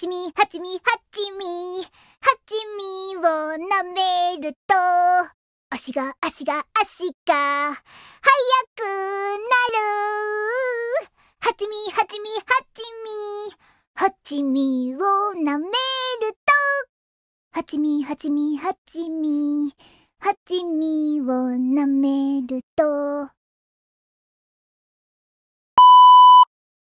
ちみ、はちみ、はちみ、はちみを舐めると、足が、足が、足が、速くなる。はちみ、はちみ、はちみ、はちみを舐めると、はちみ、はちみ、はちみ、はちみを舐めると、